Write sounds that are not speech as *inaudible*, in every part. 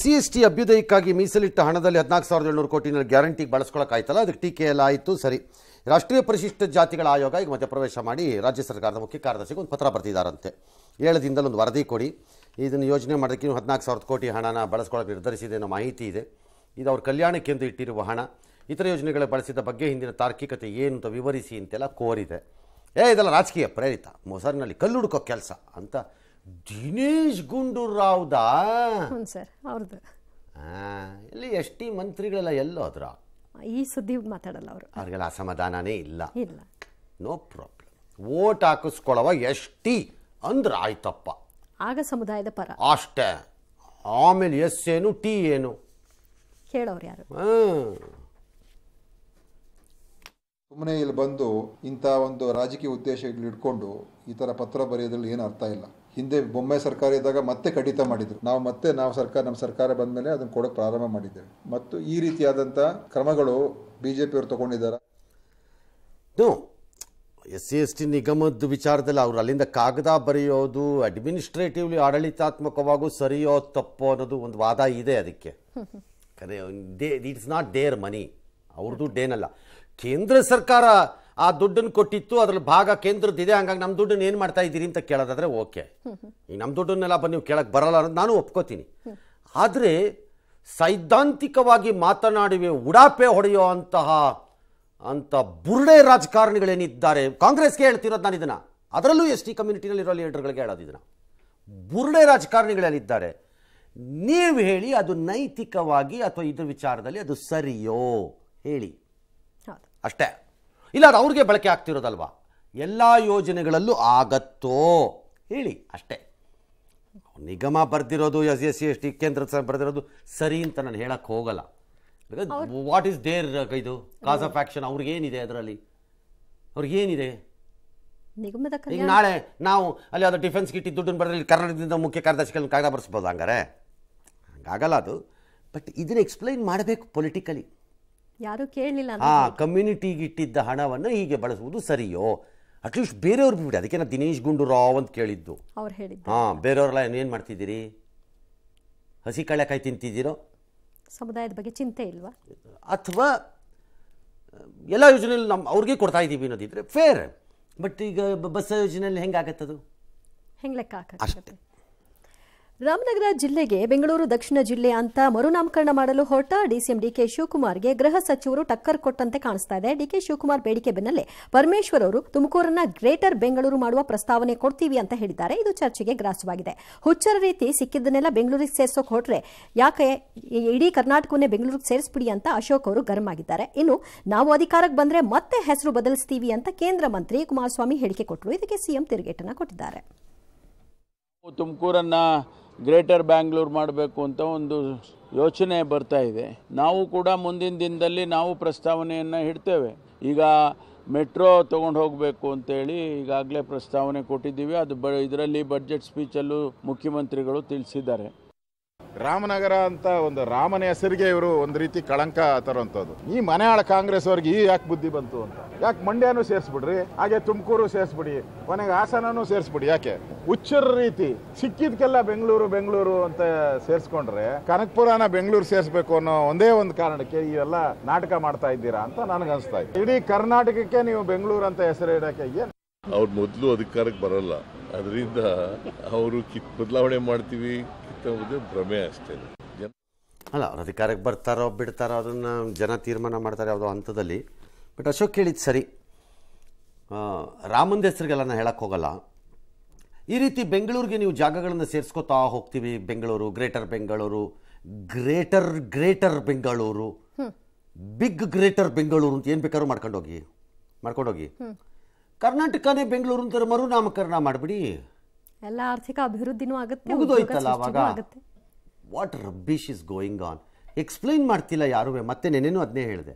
C S T ಅಭ್ಯುದಯಕ್ಕಾಗಿ ಮೀಸಲಿಟ್ಟ ಹಣದಲ್ಲಿ ಹದಿನಾಲ್ಕು ಸಾವಿರದ ಏಳ್ನೂರು ಕೋಟಿನ ಗ್ಯಾರಂಟಿಗೆ ಆಯ್ತಲ್ಲ ಅದಕ್ಕೆ ಟೀಕೆ ಎಲ್ಲ ಆಯಿತು ಸರಿ ರಾಷ್ಟ್ರೀಯ ಪರಿಶಿಷ್ಟ ಜಾತಿಗಳ ಆಯೋಗ ಈಗ ಮಧ್ಯಪ್ರವೇಶ ಮಾಡಿ ರಾಜ್ಯ ಸರ್ಕಾರದ ಮುಖ್ಯ ಕಾರ್ಯದರ್ಶಿಗೆ ಒಂದು ಪತ್ರ ಬರ್ತಿದ್ದಾರಂತೆ ಏಳು ದಿನದಲ್ಲಿ ಒಂದು ವರದಿ ಕೊಡಿ ಇದನ್ನು ಯೋಜನೆ ಮಾಡೋದಕ್ಕೆ ನೀವು ಹದಿನಾಲ್ಕು ಸಾವಿರದ ಕೋಟಿ ಹಣನ ಬಳಸ್ಕೊಳ್ಳೋಕೆ ನಿರ್ಧರಿಸಿದೆ ಅನ್ನೋ ಮಾಹಿತಿ ಇದೆ ಇದು ಅವ್ರ ಕಲ್ಯಾಣಕ್ಕೆಂದು ಇಟ್ಟಿರುವ ಹಣ ಇತರ ಯೋಜನೆಗಳ ಬಳಸಿದ ಬಗ್ಗೆ ಹಿಂದಿನ ತಾರ್ಕಿಕತೆ ಏನು ಅಂತ ವಿವರಿಸಿ ಅಂತೆಲ್ಲ ಕೋರಿದೆ ಏ ಇದೆಲ್ಲ ರಾಜಕೀಯ ಪ್ರೇರಿತ ಮೊಸರಿನಲ್ಲಿ ಹುಡುಕೋ ಕೆಲಸ ಅಂತ ದಿನೇಶ್ ಗುಂಡೂರಾವ್ದಾ ಹ್ಞೂ ಸರ್ ಅವ್ರದ್ದು ಇಲ್ಲಿ ಎಸ್ ಟಿ ಮಂತ್ರಿಗಳೆಲ್ಲ ಎಲ್ಲೋ ಅದ್ರ ಈ ಸುದ್ದಿ ಮಾತಾಡಲ್ಲ ಅವರು ಅವ್ರಿಗೆಲ್ಲ ಅಸಮಾಧಾನನೇ ಇಲ್ಲ ಇಲ್ಲ ನೋ ಪ್ರಾಬ್ಲಮ್ ವೋಟ್ ಹಾಕಿಸ್ಕೊಳವ ಎಸ್ ಅಂದ್ರೆ ಆಯ್ತಪ್ಪ ಆಗ ಸಮುದಾಯದ ಪರ ಅಷ್ಟೇ ಆಮೇಲೆ ಎಸ್ ಏನು ಟಿ ಏನು ಕೇಳೋರು ಯಾರು ಸುಮ್ಮನೆ ಇಲ್ಲಿ ಬಂದು ಇಂಥ ಒಂದು ರಾಜಕೀಯ ಉದ್ದೇಶಗಳು ಇಟ್ಕೊಂಡು ಈ ಥರ ಪತ್ರ ಬರೆಯೋದ್ರಲ್ಲಿ ಏನು ಅರ್ಥ ಇಲ್ಲ ಹಿಂದೆ ಬೊಂಬೆ ಸರ್ಕಾರ ಇದ್ದಾಗ ಮತ್ತೆ ಕಡಿತ ಮಾಡಿದರು ನಾವು ಮತ್ತೆ ನಾವು ಸರ್ಕಾರ ನಮ್ಮ ಸರ್ಕಾರ ಬಂದ ಮೇಲೆ ಅದನ್ನು ಕೊಡೋಕೆ ಪ್ರಾರಂಭ ಮಾಡಿದ್ದೇವೆ ಮತ್ತು ಈ ರೀತಿಯಾದಂಥ ಕ್ರಮಗಳು ಬಿ ಜೆ ಪಿಯವರು ತಗೊಂಡಿದ್ದಾರೆ ಎಸ್ ಸಿ ಎಸ್ ಟಿ ನಿಗಮದ ವಿಚಾರದಲ್ಲಿ ಅವರು ಅಲ್ಲಿಂದ ಕಾಗದ ಬರೆಯೋದು ಅಡ್ಮಿನಿಸ್ಟ್ರೇಟಿವ್ಲಿ ಆಡಳಿತಾತ್ಮಕವಾಗೂ ಸರಿಯೋ ತಪ್ಪೋ ಅನ್ನೋದು ಒಂದು ವಾದ ಇದೆ ಅದಕ್ಕೆ *laughs* ಇಟ್ಸ್ ನಾಟ್ ದೇರ್ ಮನಿ ಅವ್ರದ್ದು ಡೇನಲ್ಲ ಕೇಂದ್ರ ಸರ್ಕಾರ ಆ ದುಡ್ಡನ್ನು ಕೊಟ್ಟಿತ್ತು ಅದ್ರಲ್ಲಿ ಭಾಗ ಕೇಂದ್ರದ್ದಿದೆ ಹಂಗಾಗಿ ನಮ್ಮ ದುಡ್ಡನ್ನು ಏನು ಮಾಡ್ತಾ ಇದ್ದೀರಿ ಅಂತ ಕೇಳೋದಾದ್ರೆ ಓಕೆ ಈಗ ನಮ್ಮ ದುಡ್ಡನ್ನೆಲ್ಲ ಬಂದು ನೀವು ಕೇಳಕ್ಕೆ ಬರಲ್ಲ ಅನ್ನೋದು ನಾನು ಒಪ್ಕೋತೀನಿ ಆದರೆ ಸೈದ್ಧಾಂತಿಕವಾಗಿ ಮಾತನಾಡುವೆ ಉಡಾಪೆ ಹೊಡೆಯೋ ಅಂತಹ ಅಂತ ಬುರುಡೆ ರಾಜಕಾರಣಿಗಳೇನಿದ್ದಾರೆ ಕಾಂಗ್ರೆಸ್ಗೆ ಹೇಳ್ತಿರೋದು ನಾನು ಇದನ್ನು ಅದರಲ್ಲೂ ಎಸ್ ಟಿ ಕಮ್ಯುನಿಟಿನಲ್ಲಿರೋ ಲೀಡರ್ಗಳಿಗೆ ಹೇಳೋದು ಇದನ್ನು ಬುರುಡೆ ರಾಜಕಾರಣಿಗಳೇನಿದ್ದಾರೆ ನೀವು ಹೇಳಿ ಅದು ನೈತಿಕವಾಗಿ ಅಥವಾ ಇದ್ರ ವಿಚಾರದಲ್ಲಿ ಅದು ಸರಿಯೋ ಹೇಳಿ ಅಷ್ಟೇ ಇಲ್ಲ ಅದು ಅವ್ರಿಗೆ ಬಳಕೆ ಆಗ್ತಿರೋದಲ್ವಾ ಎಲ್ಲ ಯೋಜನೆಗಳಲ್ಲೂ ಆಗತ್ತೋ ಹೇಳಿ ಅಷ್ಟೇ ನಿಗಮ ಬರೆದಿರೋದು S S C S T ಕೇಂದ್ರ ಬರೆದಿರೋದು ಸರಿ ಅಂತ ನಾನು ಹೇಳಕ್ಕೆ ಹೋಗಲ್ಲ ವಾಟ್ ಈಸ್ ದೇರ್ ಇದು ಕಾಸ್ ಆಫ್ ಆ್ಯಕ್ಷನ್ ಅವ್ರಿಗೇನಿದೆ ಅದರಲ್ಲಿ ಅವ್ರಿಗೇನಿದೆ ಈಗ ನಾಳೆ ನಾವು ಅಲ್ಲಿ ಅದು ಡಿಫೆನ್ಸ್ ಕಿಟ್ಟಿ ದುಡ್ಡನ್ನು ಇಲ್ಲಿ ಕರ್ನಾಟಕದಿಂದ ಮುಖ್ಯ ಕಾರ್ಯದರ್ಶಿಗಳನ್ನು ಕಾಗದ ಬರೆಸ್ಬೋದು ಹಂಗಾರೆ ಹಂಗಾಗಲ್ಲ ಅದು ಬಟ್ ಇದನ್ನ ಎಕ್ಸ್ಪ್ಲೈನ್ ಮಾಡಬೇಕು ಪೊಲಿಟಿಕಲಿ ಯಾರು ಕೇಳಲಿಲ್ಲ ಆ ಕಮ್ಯುನಿಟಿಗೆ ಇಟ್ಟಿದ್ದ ಹಣವನ್ನು ಹೀಗೆ ಬಳಸುವುದು ಸರಿಯೋ ಅಟ್ಲೀಸ್ಟ್ ಬೇರೆಯವ್ರು ಬಿಡಿ ಅದಕ್ಕೆ ನಾನು ದಿನೇಶ್ ಗುಂಡೂರಾವ್ ಅಂತ ಕೇಳಿದ್ದು ಅವ್ರು ಹೇಳಿದ್ದು ಹಾಂ ಬೇರೆಯವರೆಲ್ಲ ಏನು ಮಾಡ್ತಿದ್ದೀರಿ ಹಸಿ ಕಳೆಕಾಯಿ ತಿಂತಿದ್ದೀರೋ ಸಮುದಾಯದ ಬಗ್ಗೆ ಚಿಂತೆ ಇಲ್ವಾ ಅಥವಾ ಎಲ್ಲ ಯೋಜನೆಯಲ್ಲಿ ನಮ್ಮ ಅವ್ರಿಗೆ ಕೊಡ್ತಾ ಇದ್ದೀವಿ ಅನ್ನೋದಿದ್ರೆ ಫೇರ್ ಬಟ್ ಈಗ ಬಸ್ ಯೋಜನೆಯಲ್ಲಿ ಹೆಂಗಾಗತ್ತದು ಹೆಂಗೆ ಲೆಕ್ಕ ಅಷ್ಟೇ ರಾಮನಗರ ಜಿಲ್ಲೆಗೆ ಬೆಂಗಳೂರು ದಕ್ಷಿಣ ಜಿಲ್ಲೆ ಅಂತ ಮರುನಾಮಕರಣ ಮಾಡಲು ಹೊರಟ ಡಿಸಿಎಂ ಡಿಕೆ ಶಿವಕುಮಾರ್ಗೆ ಗೃಹ ಸಚಿವರು ಟಕ್ಕರ್ ಕೊಟ್ಟಂತೆ ಕಾಣಿಸ್ತಾ ಇದೆ ಡಿಕೆ ಶಿವಕುಮಾರ್ ಬೇಡಿಕೆ ಬೆನ್ನಲ್ಲೇ ಪರಮೇಶ್ವರ್ ಅವರು ತುಮಕೂರನ್ನ ಗ್ರೇಟರ್ ಬೆಂಗಳೂರು ಮಾಡುವ ಪ್ರಸ್ತಾವನೆ ಕೊಡ್ತೀವಿ ಅಂತ ಹೇಳಿದ್ದಾರೆ ಇದು ಚರ್ಚೆಗೆ ಗ್ರಾಸವಾಗಿದೆ ಹುಚ್ಚರ ರೀತಿ ಸಿಕ್ಕಿದ್ದನ್ನೆಲ್ಲ ಬೆಂಗಳೂರಿಗೆ ಸೇರಿಸೋಕೆ ಹೊರಟ್ರೆ ಯಾಕೆ ಇಡೀ ಕರ್ನಾಟಕವನ್ನೇ ಬೆಂಗಳೂರಿಗೆ ಸೇರಿಸ್ಬಿಡಿ ಅಂತ ಅಶೋಕ್ ಅವರು ಗರಂ ಆಗಿದ್ದಾರೆ ಇನ್ನು ನಾವು ಅಧಿಕಾರಕ್ಕೆ ಬಂದರೆ ಮತ್ತೆ ಹೆಸರು ಬದಲಿಸ್ತೀವಿ ಅಂತ ಕೇಂದ್ರ ಮಂತ್ರಿ ಕುಮಾರಸ್ವಾಮಿ ಹೇಳಿಕೆ ಕೊಟ್ಟರು ಇದಕ್ಕೆ ಸಿಎಂ ತಿರುಗೇಟನ್ನು ಕೊಟ್ಟಿದ್ದಾರೆ ತುಮಕೂರನ್ನ ಗ್ರೇಟರ್ ಬ್ಯಾಂಗ್ಳೂರು ಮಾಡಬೇಕು ಅಂತ ಒಂದು ಯೋಚನೆ ಬರ್ತಾ ಇದೆ ನಾವು ಕೂಡ ಮುಂದಿನ ದಿನದಲ್ಲಿ ನಾವು ಪ್ರಸ್ತಾವನೆಯನ್ನು ಇಡ್ತೇವೆ ಈಗ ಮೆಟ್ರೋ ತಗೊಂಡು ಹೋಗಬೇಕು ಅಂತೇಳಿ ಈಗಾಗಲೇ ಪ್ರಸ್ತಾವನೆ ಕೊಟ್ಟಿದ್ದೀವಿ ಅದು ಬ ಇದರಲ್ಲಿ ಬಜೆಟ್ ಸ್ಪೀಚಲ್ಲೂ ಮುಖ್ಯಮಂತ್ರಿಗಳು ತಿಳಿಸಿದ್ದಾರೆ ರಾಮನಗರ ಅಂತ ಒಂದು ರಾಮನ ಹೆಸರಿಗೆ ಇವರು ಒಂದು ರೀತಿ ಕಳಂಕ ತರುವಂಥದ್ದು ಈ ಮನೆಯಾಳ ಕಾಂಗ್ರೆಸ್ ಅವ್ರಿಗೆ ಈ ಯಾಕೆ ಬುದ್ಧಿ ಬಂತು ಅಂತ ಯಾಕೆ ಮಂಡ್ಯನೂ ಸೇರಿಸ್ಬಿಡ್ರಿ ಹಾಗೆ ತುಮಕೂರು ಸೇರಿಸ್ಬಿಡಿ ಕೊನೆಗೆ ಹಾಸನೂ ಸೇರಿಸ್ಬಿಡಿ ಯಾಕೆ ಹುಚ್ಚರ ರೀತಿ ಸಿಕ್ಕಿದ್ಕೆಲ್ಲ ಬೆಂಗಳೂರು ಬೆಂಗಳೂರು ಅಂತ ಸೇರಿಸ್ಕೊಂಡ್ರೆ ಕನಕಪುರನ ಬೆಂಗಳೂರು ಸೇರಿಸ್ಬೇಕು ಅನ್ನೋ ಒಂದೇ ಒಂದು ಕಾರಣಕ್ಕೆ ಇವೆಲ್ಲ ನಾಟಕ ಮಾಡ್ತಾ ಇದ್ದೀರಾ ಅಂತ ಅನಿಸ್ತಾ ಇದೆ ಇಡೀ ಕರ್ನಾಟಕಕ್ಕೆ ನೀವು ಬೆಂಗಳೂರು ಅಂತ ಹೆಸರು ಇಡಕ್ಕೆ ಏನು ಅವ್ರು ಮೊದಲು ಅಧಿಕಾರಕ್ಕೆ ಬರಲ್ಲ ಅದರಿಂದ ಅವರು ಕಿತ್ ಬದಲಾವಣೆ ಮಾಡ್ತೀವಿ ಕಿತ್ತೋಗೋದು ಭ್ರಮೆ ಅಷ್ಟೇ ಅಲ್ಲ ಅವ್ರು ಅಧಿಕಾರಕ್ಕೆ ಬರ್ತಾರೋ ಬಿಡ್ತಾರೋ ಅದನ್ನು ಜನ ತೀರ್ಮಾನ ಮಾಡ್ತಾರೆ ಯಾವುದೋ ಹಂತದಲ್ಲಿ ಬಟ್ ಅಶೋಕ್ ಕೇಳಿದ್ದು ಸರಿ ರಾಮಂದ ಹೆಸರಿಗೆಲ್ಲ ನಾನು ಹೇಳಕ್ಕೆ ಹೋಗಲ್ಲ ಈ ರೀತಿ ಬೆಂಗಳೂರಿಗೆ ನೀವು ಜಾಗಗಳನ್ನು ಸೇರಿಸ್ಕೋತಾ ಹೋಗ್ತೀವಿ Bengaluru greater Bengaluru greater greater Bengaluru big greater Bengaluru ಅಂತ ಏನು ಬೇಕಾದ್ರೂ ಮಾಡ್ಕೊಂಡೋಗಿ ಮಾಡ್ಕೊಂಡೋಗಿ ಕರ್ನಾಟಕನೇ ಬೆಂಗಳೂರು ಅಂತ ನಾಮಕರಣ ಮಾಡಿಬಿಡಿ ಎಲ್ಲ ಆರ್ಥಿಕ ಅಭಿವೃದ್ಧಿನೂ ಆಗುತ್ತೆ ಮುಗಿದೋಯ್ತಲ್ಲ ಅವಾಗ what rubbish is going on explain ಮಾಡ್ತಿಲ್ಲ ಯಾರೂ ಮತ್ತೆ ನೆನೇನು ಅದನ್ನೇ ಹೇಳಿದೆ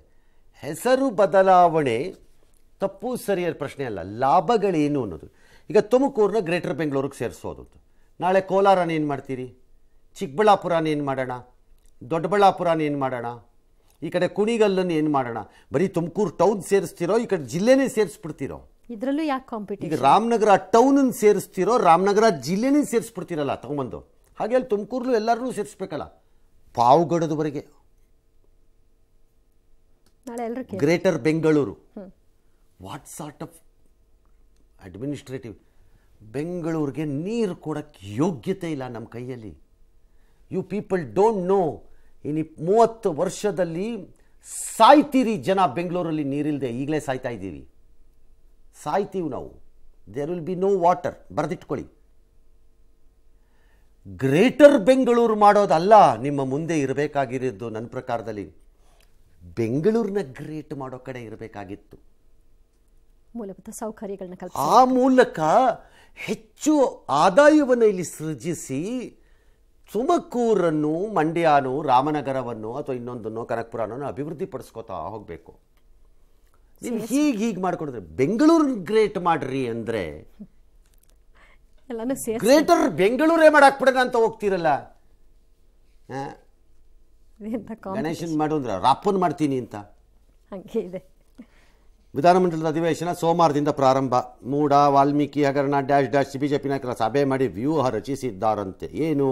ಹೆಸರು ಬದಲಾವಣೆ ತಪ್ಪು ಸರಿಯಾದ ಪ್ರಶ್ನೆ ಅಲ್ಲ ಲಾಭಗಳೇನು ಅನ್ನೋದು ಈಗ ತುಮಕೂರನ್ನ ಗ್ರೇಟರ್ ಬೆಂಗಳೂರಿಗೆ ಸೇರಿಸೋದು ನಾಳೆ ಕೋಲಾರನ ಏನು ಮಾಡ್ತೀರಿ ಚಿಕ್ಕಬಳ್ಳಾಪುರನ ಏನು ಮಾಡೋಣ ದೊಡ್ಡಬಳ್ಳಾಪುರನ ಏನು ಮಾಡೋಣ ಈ ಕಡೆ ಕುಣಿಗಲ್ಲನ್ನು ಏನು ಮಾಡೋಣ ಬರೀ ತುಮಕೂರು ಟೌನ್ ಸೇರಿಸ್ತಿರೋ ಈ ಕಡೆ ಜಿಲ್ಲೆನೇ ಸೇರಿಸ್ಬಿಡ್ತಿರೋ ಇದರಲ್ಲೂ ಯಾಕೆ ಕಾಂಪಿಟೇಷನ್ ಈಗ ರಾಮನಗರ ಟೌನನ್ನು ಸೇರಿಸ್ತಿರೋ ರಾಮನಗರ ಜಿಲ್ಲೆನೇ ಸೇರಿಸ್ಬಿಡ್ತೀರಲ್ಲ ತಗೊಂಬಂದು ಹಾಗೆ ಅಲ್ಲಿ ತುಮಕೂರಲ್ಲೂ ಎಲ್ಲರನ್ನೂ ಸೇರಿಸ್ಬೇಕಲ್ಲ ಪಾವುಗಡದವರೆಗೆ greater Bengaluru what sort of administrative ಬೆಂಗಳೂರಿಗೆ ನೀರು ಕೊಡೋಕ್ಕೆ ಯೋಗ್ಯತೆ ಇಲ್ಲ ನಮ್ಮ ಕೈಯಲ್ಲಿ ಯು ಪೀಪಲ್ ಡೋಂಟ್ ನೋ ಇನ್ನು ಮೂವತ್ತು ವರ್ಷದಲ್ಲಿ ಸಾಯ್ತೀರಿ ಜನ ಬೆಂಗಳೂರಲ್ಲಿ ನೀರಿಲ್ಲದೆ ಈಗಲೇ ಸಾಯ್ತಾ ಇದ್ದೀವಿ ಸಾಯ್ತೀವಿ ನಾವು there will be no water ಬರೆದಿಟ್ಕೊಳ್ಳಿ ಗ್ರೇಟರ್ ಬೆಂಗಳೂರು ಮಾಡೋದಲ್ಲ ನಿಮ್ಮ ಮುಂದೆ ಇರಬೇಕಾಗಿರೋದು ನನ್ನ ಪ್ರಕಾರದಲ್ಲಿ ಬೆಂಗಳೂರಿನ ಗ್ರೇಟ್ ಮಾಡೋ ಕಡೆ ಇರಬೇಕಾಗಿತ್ತು ಮೂಲಭೂತ ಸೌಕರ್ಯಗಳನ್ನ ಆ ಮೂಲಕ ಹೆಚ್ಚು ಆದಾಯವನ್ನು ಇಲ್ಲಿ ಸೃಜಿಸಿ ತುಮಕೂರನ್ನು ಮಂಡ್ಯಾನು ರಾಮನಗರವನ್ನು ಅಥವಾ ಇನ್ನೊಂದನ್ನು ಅಭಿವೃದ್ಧಿ ಅಭಿವೃದ್ಧಿಪಡಿಸ್ಕೋತಾ ಹೋಗಬೇಕು ನೀವು ಹೀಗೆ ಹೀಗೆ ಮಾಡ್ಕೊಡಿದ್ರೆ ಬೆಂಗಳೂರು ಗ್ರೇಟ್ ಮಾಡ್ರಿ ಅಂದರೆ ಗ್ರೇಟರ್ ಬೆಂಗಳೂರೇ ಮಾಡಾಕ್ಬಿಡೋಣ ಅಂತ ಹೋಗ್ತೀರಲ್ಲ ಗಣೇಶನ್ ಮಾಡು ಅಂದ್ರೆ ರಾಪನ್ ಮಾಡ್ತೀನಿ ಅಂತ ಇದೆ ವಿಧಾನಮಂಡಲದ ಅಧಿವೇಶನ ಸೋಮವಾರದಿಂದ ಪ್ರಾರಂಭ ಮೂಡ ವಾಲ್ಮೀಕಿ ಹಗರಣ ಡ್ಯಾಶ್ ಡ್ಯಾಶ್ ಬಿಜೆಪಿ ನಾಯಕರ ಸಭೆ ಮಾಡಿ ವ್ಯೂಹ ರಚಿಸಿದ್ದಾರಂತೆ ಏನು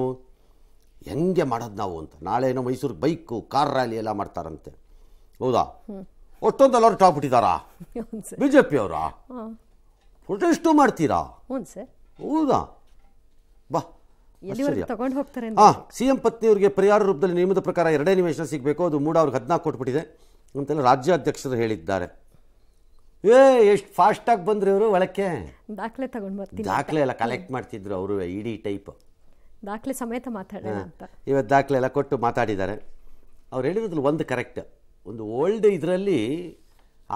ಹೆಂಗೆ ಮಾಡೋದು ನಾವು ಅಂತ ನಾಳೆ ಏನೋ ಮೈಸೂರು ಬೈಕು ಕಾರ್ ರ್ಯಾಲಿ ಎಲ್ಲ ಮಾಡ್ತಾರಂತೆ ಹೌದಾ ಒಟ್ಟೊಂದಲ್ಲವರು ಟಾಪ್ ಬಿಟ್ಟಿದ್ದಾರಾ ಬಿ ಜೆ ಪಿ ಅವರಾ ಪ್ರೊಟೆಸ್ಟು ಮಾಡ್ತೀರಾ ಹೌದಾ ಬಾ ತಗೊಂಡು ಹೋಗ್ತಾರೆ ಹಾಂ ಸಿ ಎಂ ಪತ್ನಿಯವರಿಗೆ ಪರಿಹಾರ ರೂಪದಲ್ಲಿ ನಿಯಮದ ಪ್ರಕಾರ ಎರಡೇ ನಿವೇಶನ ಸಿಗಬೇಕು ಅದು ಮೂಡ ಅವ್ರಿಗೆ ಹದಿನಾಲ್ಕು ಕೊಟ್ಬಿಟ್ಟಿದೆ ಅಂತೆಲ್ಲ ರಾಜ್ಯಾಧ್ಯಕ್ಷರು ಹೇಳಿದ್ದಾರೆ ಏ ಎಷ್ಟು ಫಾಸ್ಟಾಗಿ ಬಂದ್ರಿ ಅವರು ಒಳಕ್ಕೆ ದಾಖಲೆ ತಗೊಂಡು ಬರ್ತೀನಿ ದಾಖಲೆ ಎಲ್ಲ ಕಲೆಕ್ಟ್ ಮಾಡ್ತಿದ್ರು ಅವರು ಇಡೀ ಟೈಪ್ ದಾಖಲೆ ಸಮೇತ ಮಾತಾಡೋಣ ಇವತ್ತು ದಾಖಲೆ ಎಲ್ಲ ಕೊಟ್ಟು ಮಾತಾಡಿದ್ದಾರೆ ಅವ್ರು ಹೇಳಿರೋದ್ರಲ್ಲಿ ಒಂದು ಕರೆಕ್ಟ್ ಒಂದು ಓಲ್ಡ್ ಇದರಲ್ಲಿ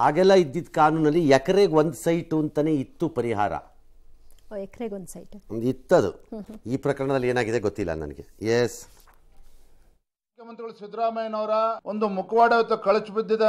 ಆಗೆಲ್ಲ ಇದ್ದಿದ್ದ ಕಾನೂನಲ್ಲಿ ಎಕರೆಗೆ ಒಂದು ಸೈಟು ಅಂತಲೇ ಇತ್ತು ಪರಿಹಾರ ಎಕರೆಗೆ ಒಂದು ಸೈಟ್ ಒಂದು ಇತ್ತದು ಈ ಪ್ರಕರಣದಲ್ಲಿ ಏನಾಗಿದೆ ಗೊತ್ತಿಲ್ಲ ನನಗೆ ಎಸ್ ಮುಖ್ಯಮಂತ್ರಿಗಳು ಸಿದ್ದರಾಮಯ್ಯನವರ ಒಂದು ಮುಖವಾಡ ಇವತ್ತು ಕಳಚು ಬಿದ್ದಿದೆ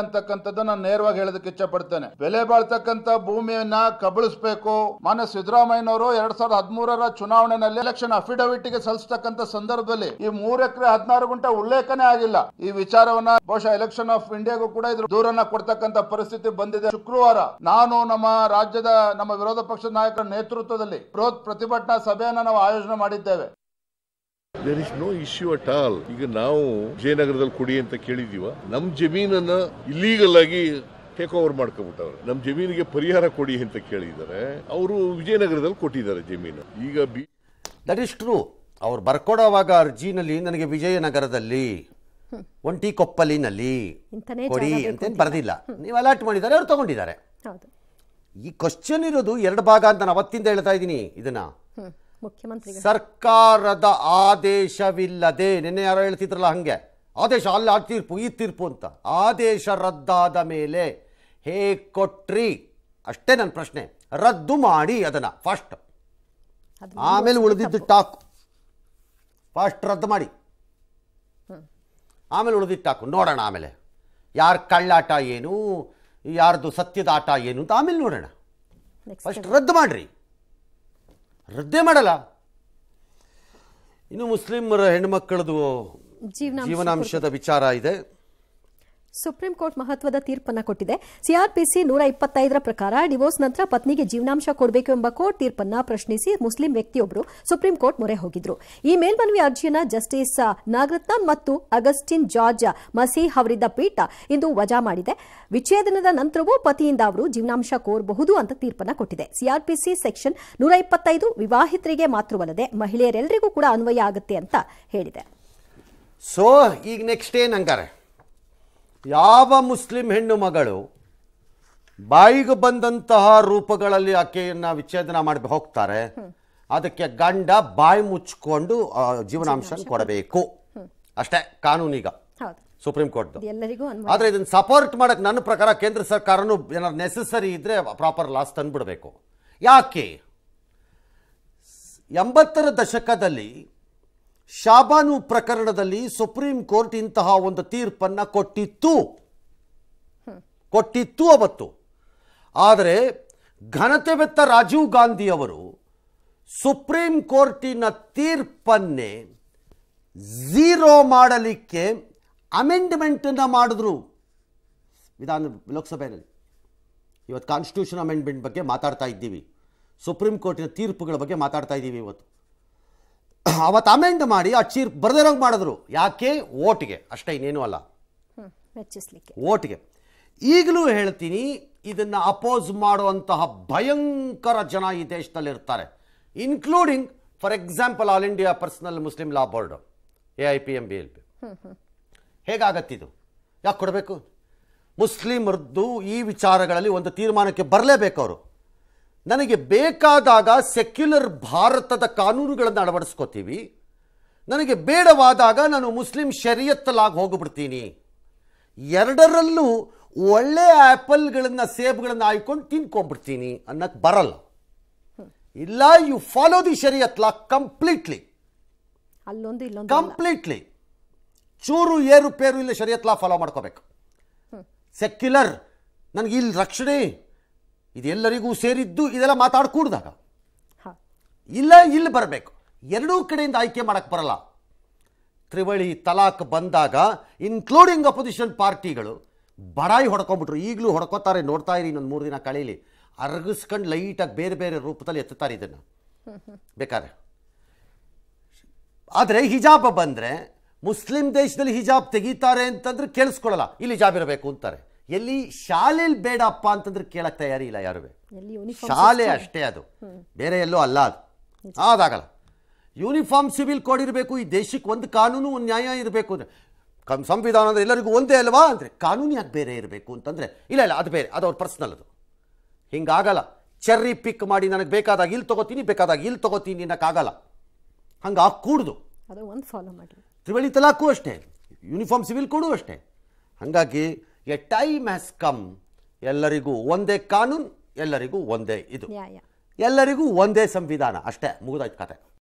ನಾನು ನೇರವಾಗಿ ಹೇಳೋದಕ್ಕೆ ಇಚ್ಛಪಡ್ತೇನೆ ಪಡ್ತೇನೆ ಬೆಲೆ ಬಾಳ್ತಕ್ಕಂತ ಭೂಮಿಯನ್ನ ಕಬಳಿಸಬೇಕು ಮಾನ್ಯ ಸಿದ್ದರಾಮಯ್ಯನವರು ಎರಡ್ ಸಾವಿರದ ಹದಿಮೂರರ ಚುನಾವಣೆಯಲ್ಲಿ ಎಲೆಕ್ಷನ್ ಅಫಿಡವಿಟ್ ಗೆ ಸಲ್ಲಿಸತಕ್ಕಂತ ಸಂದರ್ಭದಲ್ಲಿ ಈ ಮೂರ್ ಎಕರೆ ಹದಿನಾರು ಗುಂಟೆ ಉಲ್ಲೇಖನೇ ಆಗಿಲ್ಲ ಈ ವಿಚಾರವನ್ನ ಬಹುಶಃ ಎಲೆಕ್ಷನ್ ಆಫ್ ಇಂಡಿಯಾಗೂ ಕೂಡ ಇದ್ರ ದೂರನ್ನ ಕೊಡ್ತಕ್ಕಂತ ಪರಿಸ್ಥಿತಿ ಬಂದಿದೆ ಶುಕ್ರವಾರ ನಾನು ನಮ್ಮ ರಾಜ್ಯದ ನಮ್ಮ ವಿರೋಧ ಪಕ್ಷದ ನಾಯಕರ ನೇತೃತ್ವದಲ್ಲಿ ಬೃಹತ್ ಪ್ರತಿಭಟನಾ ಸಭೆಯನ್ನ ನಾವು ಆಯೋಜನೆ ಮಾಡಿದ್ದೇವೆ there is no issue at all ಈಗ ನಾವು ವಿಜಯನಗರದಲ್ಲಿ ಕೊಡಿ ಅಂತ ಕೇಳಿದೀವ ನಮ್ಮ ಜಮೀನನ್ನ ಇಲ್ಲೀಗಲ್ ಆಗಿ ಟೇಕ್ ಓವರ್ ಮಾಡ್ಕೊಬಿಟ್ಟವ್ರೆ ನಮ್ಮ ಜಮೀನಿಗೆ ಪರಿಹಾರ ಕೊಡಿ ಅಂತ ಕೇಳಿದ್ದಾರೆ ಅವರು ವಿಜಯನಗರದಲ್ಲಿ ಕೊಟ್ಟಿದ್ದಾರೆ ಜಮೀನು ಈಗ ಬಿ ದಟ್ ಇಸ್ ಟ್ರೂ ಅವ್ರು ಬರ್ಕೊಡೋವಾಗ ಅರ್ಜಿನಲ್ಲಿ ನನಗೆ ವಿಜಯನಗರದಲ್ಲಿ ಒಂಟಿ ಕೊಪ್ಪಲಿನಲ್ಲಿ ಕೊಡಿ ಅಂತ ಬರೆದಿಲ್ಲ ನೀವು ಅಲರ್ಟ್ ಮಾಡಿದ್ದಾರೆ ಅವ್ರು ತಗೊಂಡಿದ್ದಾರೆ ಈ ಕ್ವಶನ್ ಇರೋದು ಎರಡು ಭಾಗ ಅಂತ ನಾನು ಅವತ್ತಿಂದ ಹೇಳ್ತಾ ಇದ್ದೀನಿ ಇದನ್ನ ಮುಖ್ಯಮಂತ್ರಿ ಸರ್ಕಾರದ ಆದೇಶವಿಲ್ಲದೆ ನಿನ್ನೆ ಯಾರೋ ಹೇಳ್ತಿದ್ರಲ್ಲ ಹಂಗೆ ಆದೇಶ ಅಲ್ಲಿ ಆ ತೀರ್ಪು ಈ ತೀರ್ಪು ಅಂತ ಆದೇಶ ರದ್ದಾದ ಮೇಲೆ ಹೇ ಕೊಟ್ರಿ ಅಷ್ಟೇ ನನ್ನ ಪ್ರಶ್ನೆ ರದ್ದು ಮಾಡಿ ಅದನ್ನ ಫಸ್ಟ್ ಆಮೇಲೆ ಉಳಿದಿದ್ದು ಟಾಕ್ ಫಸ್ಟ್ ರದ್ದು ಮಾಡಿ ಆಮೇಲೆ ಉಳಿದಿದ್ದು ಟಾಕು ನೋಡೋಣ ಆಮೇಲೆ ಯಾರ ಕಳ್ಳಾಟ ಏನು ಯಾರ್ದು ಸತ್ಯದ ಆಟ ಏನು ಅಂತ ಆಮೇಲೆ ನೋಡೋಣ ಫಸ್ಟ್ ರದ್ದು ಮಾಡ್ರಿ ರದ್ದೇ ಮಾಡಲ್ಲ ಇನ್ನು ಮುಸ್ಲಿಮರ ಹೆಣ್ಮಕ್ಕಳದು ಜೀವನಾಂಶದ ವಿಚಾರ ಇದೆ ಸುಪ್ರೀಂ ಕೋರ್ಟ್ ಮಹತ್ವದ ತೀರ್ಪನ್ನು ಕೊಟ್ಟಿದೆ ಸಿಆರ್ಪಿಸಿ ನೂರ ಇಪ್ಪತ್ತೈದರ ಪ್ರಕಾರ ಡಿವೋರ್ಸ್ ನಂತರ ಪತ್ನಿಗೆ ಜೀವನಾಂಶ ಕೊಡಬೇಕು ಎಂಬ ಕೋರ್ಟ್ ತೀರ್ಪನ್ನು ಪ್ರಶ್ನಿಸಿ ಮುಸ್ಲಿಂ ವ್ಯಕ್ತಿಯೊಬ್ಬರು ಸುಪ್ರೀಂ ಕೋರ್ಟ್ ಮೊರೆ ಹೋಗಿದ್ರು ಈ ಮೇಲ್ಮನವಿ ಅರ್ಜಿಯನ್ನ ಜಸ್ಟಿಸ್ ನಾಗರತ್ನ ಮತ್ತು ಅಗಸ್ಟಿನ್ ಜಾರ್ಜ್ ಮಸೀಹ್ ಅವರಿದ್ದ ಪೀಠ ಇಂದು ವಜಾ ಮಾಡಿದೆ ವಿಚ್ಛೇದನದ ನಂತರವೂ ಪತಿಯಿಂದ ಅವರು ಜೀವನಾಂಶ ಕೋರಬಹುದು ಅಂತ ತೀರ್ಪನ್ನು ಕೊಟ್ಟಿದೆ ಸಿಆರ್ಪಿಸಿ ಸೆಕ್ಷನ್ ನೂರ ಇಪ್ಪತ್ತೈದು ವಿವಾಹಿತರಿಗೆ ಮಾತ್ರವಲ್ಲದೆ ಮಹಿಳೆಯರೆಲ್ಲರಿಗೂ ಕೂಡ ಅನ್ವಯ ಆಗುತ್ತೆ ಅಂತ ಹೇಳಿದೆ ಸೊ ಈಗ ನೆಕ್ಸ್ಟ್ ಏನ್ ಯಾವ ಮುಸ್ಲಿಂ ಹೆಣ್ಣು ಮಗಳು ಬಾಯಿಗೆ ಬಂದಂತಹ ರೂಪಗಳಲ್ಲಿ ಆಕೆಯನ್ನು ವಿಚ್ಛೇದನ ಮಾಡಿ ಹೋಗ್ತಾರೆ ಅದಕ್ಕೆ ಗಂಡ ಬಾಯಿ ಮುಚ್ಕೊಂಡು ಜೀವನಾಂಶ ಕೊಡಬೇಕು ಅಷ್ಟೇ ಕಾನೂನೀಗ ಸುಪ್ರೀಂ ಕೋರ್ಟ್ ಆದ್ರೆ ಇದನ್ನ ಸಪೋರ್ಟ್ ಮಾಡಕ್ ನನ್ನ ಪ್ರಕಾರ ಕೇಂದ್ರ ಸರ್ಕಾರನು ಏನಾದ್ರು ನೆಸೆಸರಿ ಇದ್ರೆ ಪ್ರಾಪರ್ ಲಾಸ್ ತಂದ್ಬಿಡ್ಬೇಕು ಯಾಕೆ ಎಂಬತ್ತರ ದಶಕದಲ್ಲಿ ಶಾಬಾನು ಪ್ರಕರಣದಲ್ಲಿ ಸುಪ್ರೀಂ ಕೋರ್ಟ್ ಇಂತಹ ಒಂದು ತೀರ್ಪನ್ನು ಕೊಟ್ಟಿತ್ತು ಕೊಟ್ಟಿತ್ತು ಅವತ್ತು ಆದರೆ ಘನತೆ ಬೆತ್ತ ರಾಜೀವ್ ಗಾಂಧಿ ಅವರು ಸುಪ್ರೀಂ ಕೋರ್ಟಿನ ತೀರ್ಪನ್ನೇ ಝೀರೋ ಮಾಡಲಿಕ್ಕೆ ಅಮೆಂಡ್ಮೆಂಟನ್ನು ಮಾಡಿದ್ರು ವಿಧಾನ ಲೋಕಸಭೆಯಲ್ಲಿ ಇವತ್ತು ಕಾನ್ಸ್ಟಿಟ್ಯೂಷನ್ ಅಮೆಂಡ್ಮೆಂಟ್ ಬಗ್ಗೆ ಮಾತಾಡ್ತಾ ಇದ್ದೀವಿ ಸುಪ್ರೀಂ ಕೋರ್ಟಿನ ತೀರ್ಪುಗಳ ಬಗ್ಗೆ ಮಾತಾಡ್ತಾ ಇದ್ದೀವಿ ಇವತ್ತು ಅವತ್ತು ಅಮೆಂಡ್ ಮಾಡಿ ಆ ಚೀರ್ ಬರ್ದಿರೋಂಗೆ ಮಾಡಿದ್ರು ಯಾಕೆ ಓಟ್ಗೆ ಅಷ್ಟೇ ಇನ್ನೇನು ಅಲ್ಲ ಓಟ್ಗೆ ಈಗಲೂ ಹೇಳ್ತೀನಿ ಇದನ್ನು ಅಪೋಸ್ ಮಾಡುವಂತಹ ಭಯಂಕರ ಜನ ಈ ದೇಶದಲ್ಲಿ ಇರ್ತಾರೆ including for example all India personal Muslim law board A I P M B L P ಹೇಗಾಗತ್ತಿದು ಯಾಕೆ ಕೊಡಬೇಕು ಮುಸ್ಲಿಮರದ್ದು ಈ ವಿಚಾರಗಳಲ್ಲಿ ಒಂದು ತೀರ್ಮಾನಕ್ಕೆ ಬರಲೇಬೇಕು ಅವರು ನನಗೆ ಬೇಕಾದಾಗ ಸೆಕ್ಯುಲರ್ ಭಾರತದ ಕಾನೂನುಗಳನ್ನು ಅಳವಡಿಸ್ಕೋತೀವಿ ನನಗೆ ಬೇಡವಾದಾಗ ನಾನು ಮುಸ್ಲಿಂ ಶರಿಯತ್ತಲಾಗಿ ಹೋಗಿಬಿಡ್ತೀನಿ ಎರಡರಲ್ಲೂ ಒಳ್ಳೆ ಆ್ಯಪಲ್ಗಳನ್ನು ಸೇಬ್ಗಳನ್ನು ಆಯ್ಕೊಂಡು ತಿನ್ಕೊಂಡ್ಬಿಡ್ತೀನಿ ಅನ್ನೋಕ್ಕೆ ಬರಲ್ಲ ಇಲ್ಲ you follow the Shariat law completely ಅಲ್ಲೊಂದು ಇಲ್ಲೊಂದು ಕಂಪ್ಲೀಟ್ಲಿ ಚೂರು ಏರುಪೇರು ಇಲ್ಲ ಶರಿಯತ್ ಲಾ ಫಾಲೋ ಮಾಡ್ಕೋಬೇಕು ಸೆಕ್ಯುಲರ್ ನನಗೆ ಇಲ್ಲಿ ರಕ್ಷಣೆ ಇದೆಲ್ಲರಿಗೂ ಸೇರಿದ್ದು ಇದೆಲ್ಲ ಮಾತಾಡ್ಕೂಡ್ದಾಗ ಇಲ್ಲ ಇಲ್ಲಿ ಬರಬೇಕು ಎರಡೂ ಕಡೆಯಿಂದ ಆಯ್ಕೆ ಮಾಡಕ್ಕೆ ಬರಲ್ಲ ತ್ರಿವಳಿ ತಲಾಖ್ ಬಂದಾಗ ಇನ್ಕ್ಲೂಡಿಂಗ್ ಅಪೋಸಿಷನ್ ಪಾರ್ಟಿಗಳು ಬಡಾಯಿ ಹೊಡ್ಕೊಂಬಿಟ್ರು ಈಗಲೂ ಹೊಡ್ಕೋತಾರೆ ನೋಡ್ತಾ ಇರಿ ಇನ್ನೊಂದು ಮೂರು ದಿನ ಕಳೀಲಿ ಅರಗಿಸ್ಕೊಂಡು ಲೈಟಾಗಿ ಬೇರೆ ಬೇರೆ ರೂಪದಲ್ಲಿ ಎತ್ತುತ್ತಾರೆ ಇದನ್ನು ಬೇಕಾದ್ರೆ ಆದರೆ ಹಿಜಾಬ್ ಬಂದರೆ ಮುಸ್ಲಿಂ ದೇಶದಲ್ಲಿ ಹಿಜಾಬ್ ತೆಗೀತಾರೆ ಅಂತಂದ್ರೆ ಕೇಳಿಸ್ಕೊಳ್ಳಲ್ಲ ಇಲ್ಲಿ ಹಿಜಾಬ್ ಇರಬೇಕು ಅಂತಾರೆ ಎಲ್ಲಿ ಶಾಲೆಯಲ್ಲಿ ಬೇಡಪ್ಪ ಅಂತಂದ್ರೆ ಕೇಳಕ್ಕೆ ತಯಾರಿ ಇಲ್ಲ ಯಾರು ಶಾಲೆ ಅಷ್ಟೇ ಅದು ಬೇರೆ ಎಲ್ಲೋ ಅಲ್ಲ ಅದು ಅದಾಗಲ್ಲ ಯೂನಿಫಾರ್ಮ್ ಸಿವಿಲ್ ಕೋಡ್ ಇರಬೇಕು ಈ ದೇಶಕ್ಕೆ ಒಂದು ಕಾನೂನು ಒಂದು ನ್ಯಾಯ ಇರಬೇಕು ಅಂದರೆ ಕಮ್ ಸಂವಿಧಾನ ಅಂದರೆ ಎಲ್ಲರಿಗೂ ಒಂದೇ ಅಲ್ವಾ ಅಂದರೆ ಕಾನೂನು ಯಾಕೆ ಬೇರೆ ಇರಬೇಕು ಅಂತಂದರೆ ಇಲ್ಲ ಇಲ್ಲ ಅದು ಬೇರೆ ಅದು ಅವ್ರ ಪರ್ಸ್ನಲ್ ಅದು ಹಿಂಗಾಗಲ್ಲ ಚೆರ್ರಿ ಪಿಕ್ ಮಾಡಿ ನನಗೆ ಬೇಕಾದಾಗ ಇಲ್ಲಿ ತೊಗೋತೀನಿ ಬೇಕಾದಾಗ ಇಲ್ಲಿ ತೊಗೋತೀನಿ ಅನ್ನೋಕ್ಕಾಗಲ್ಲ ಹಂಗೆ ಹಾಕೂಡ್ದು ಅದು ಫಾಲೋ ಮಾಡಿ ತ್ರಿವಳಿ ತಲಾಕು ಅಷ್ಟೇ ಯೂನಿಫಾರ್ಮ್ ಸಿವಿಲ್ ಕೊಡು ಅಷ್ಟೇ ಹಂಗಾಗಿ ಎ ಟೈಮ್ ಹ್ಯಾಸ್ ಕಮ್ ಎಲ್ಲರಿಗೂ ಒಂದೇ ಕಾನೂನು ಎಲ್ಲರಿಗೂ ಒಂದೇ ಇದು ಎಲ್ಲರಿಗೂ ಒಂದೇ ಸಂವಿಧಾನ ಅಷ್ಟೇ ಮುಗಿದಾಯ್ತು ಕತೆ